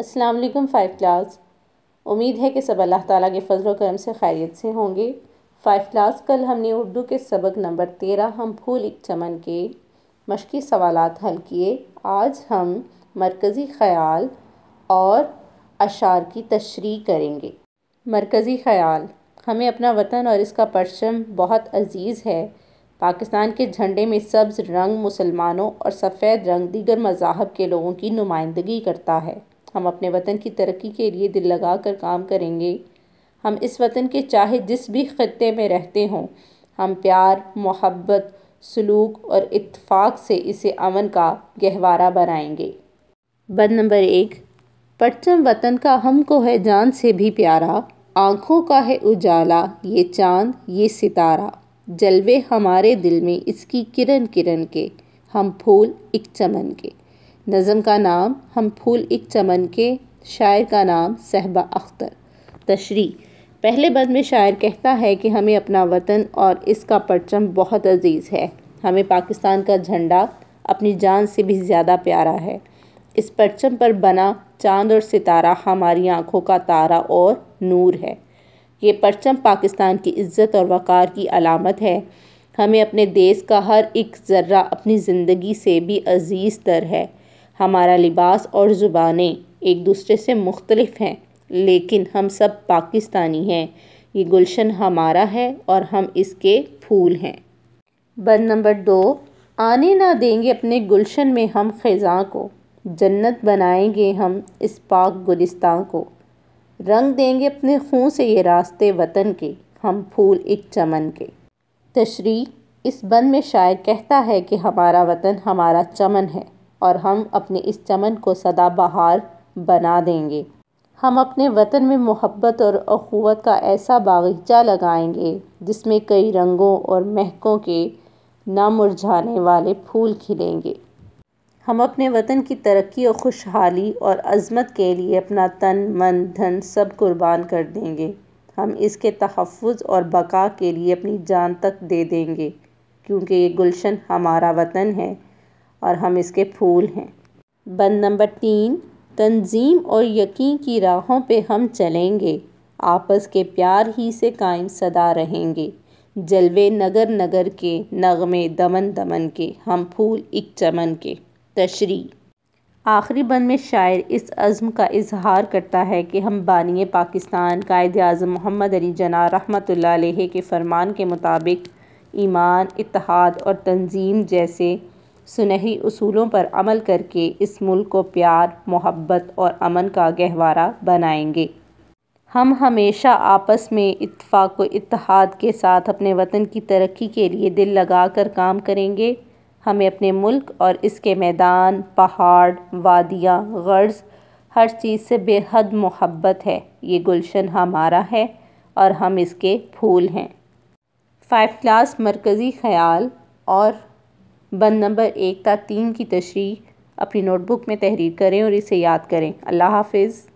अस्सलाम वालेकुम five class उम्मीद है कि सब अल्लाह ताला के फजल करम से खैरियत से होंगे फ़ाइव क्लास कल हमने उर्दू के सबक नंबर तेरह हम फूल एक चमन के मशक़ी सवाल हल किए आज हम मरकज़ी ख़याल और अशार की तशरी करेंगे मरकज़ी ख़याल हमें अपना वतन और इसका परचम बहुत अजीज़ है पाकिस्तान के झंडे में सब्ज़ रंग मुसलमानों और सफ़ेद रंग दीगर मजाहब के लोगों की नुमाइंदगी करता है हम अपने वतन की तरक्की के लिए दिल लगा कर काम करेंगे हम इस वतन के चाहे जिस भी ख़त्े में रहते हों हम प्यार मोहब्बत सलूक और इतफाक़ से इसे अमन का गहवारा बनाएंगे बद नंबर एक परचम वतन का हमको है जान से भी प्यारा आँखों का है उजाला ये चांद ये सितारा जलवे हमारे दिल में इसकी किरण किरण के हम फूल एक चमन के नज़म का नाम हम फूल एक चमन के शायर का नाम सहबा अख्तर तशरी पहले बद में शायर कहता है कि हमें अपना वतन और इसका परचम बहुत अजीज़ है हमें पाकिस्तान का झंडा अपनी जान से भी ज़्यादा प्यारा है इस परचम पर बना चांद और सितारा हमारी आँखों का तारा और नूर है ये परचम पाकिस्तान की इज़्ज़त और वक़ार की अलामत है हमें अपने देश का हर एक ज़र्रा अपनी ज़िंदगी से भी अजीज़ तर है हमारा लिबास और ज़ुबानें एक दूसरे से मुख्तलफ़ हैं लेकिन हम सब पाकिस्तानी हैं ये गुलशन हमारा है और हम इसके फूल हैं बन नंबर दो आने ना देंगे अपने गुलशन में हम ख़ज़ाँ को जन्नत बनाएंगे हम इस पाक गुलिस्तान को रंग देंगे अपने खून से ये रास्ते वतन के हम फूल एक चमन के तशरी इस बंद में शायर कहता है कि हमारा वतन हमारा चमन है और हम अपने इस चमन को सदाबहार बना देंगे हम अपने वतन में मोहब्बत और अखुवत का ऐसा बागीचा लगाएंगे जिसमें कई रंगों और महकों के ना मुरझाने वाले फूल खिलेंगे हम अपने वतन की तरक्की और खुशहाली और अजमत के लिए अपना तन मन धन सब कुर्बान कर देंगे हम इसके तहफ़ और बका के लिए अपनी जान तक दे देंगे क्योंकि ये गुलशन हमारा वतन है और हम इसके फूल हैं बंद नंबर तीन तंजीम और यकीन की राहों पे हम चलेंगे आपस के प्यार ही से कायम सदा रहेंगे जलवे नगर नगर के नगमे दमन दमन के हम फूल इक चमन के तशरी आखिरी बंद में शायर इस अज़म का इजहार करता है कि हम बानिय पाकिस्तान कायद अजम मोहम्मद अली जना रहमत के फ़रमान के मुताबिक ईमान इतिहाद और तंजीम जैसे सुनहरी असूलों पर अमल करके इस मुल्क को प्यार मोहब्बत और अमन का गहवारा बनाएंगे हम हमेशा आपस में इतफाक़ व इतिहाद के साथ अपने वतन की तरक्की के लिए दिल लगा कर काम करेंगे हमें अपने मुल्क और इसके मैदान पहाड़ वादियाँ गर्ज हर चीज़ से बेहद मोहब्बत है ये गुलशन हमारा है और हम इसके फूल हैं फाइव क्लास मरकज़ी ख्याल और बंद नंबर एक का तीन की तशरी अपनी नोटबुक में तहरीर करें और इसे याद करें अल्लाह हाफिज़